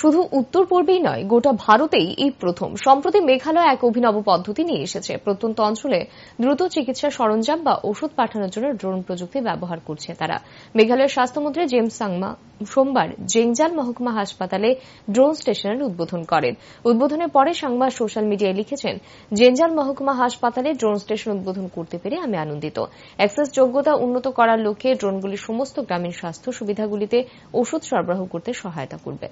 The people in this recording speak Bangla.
শুধু উত্তর পূর্বেই নয় গোটা ভারতেই এই প্রথম সম্প্রতি মেঘালয় এক অভিনব পদ্ধতি নিয়ে এসেছে প্রত্যন্ত অঞ্চলে দ্রুত চিকিৎসা সরঞ্জাম বা ওষুধ পাঠানোর জন্য ড্রোন প্রযুক্তি ব্যবহার করছে তারা মেঘালয়ের স্বাস্থ্যমন্ত্রী জেমস সাংমা সোমবার জেংজাল মহকুমা হাসপাতালে ড্রোন স্টেশনের উদ্বোধন করেন উদ্বোধনের পরে সাংমা সোশ্যাল মিডিয়ায় লিখেছেন জেঞ্জাল মহকুমা হাসপাতালে ড্রোন স্টেশন উদ্বোধন করতে পেরে আমি আনন্দিত অ্যাক্সেস যোগ্যতা উন্নত করার লক্ষ্যে ড্রোনগুলি সমস্ত গ্রামীণ স্বাস্থ্য সুবিধাগুলিতে ওষুধ সরবরাহ করতে সহায়তা করবে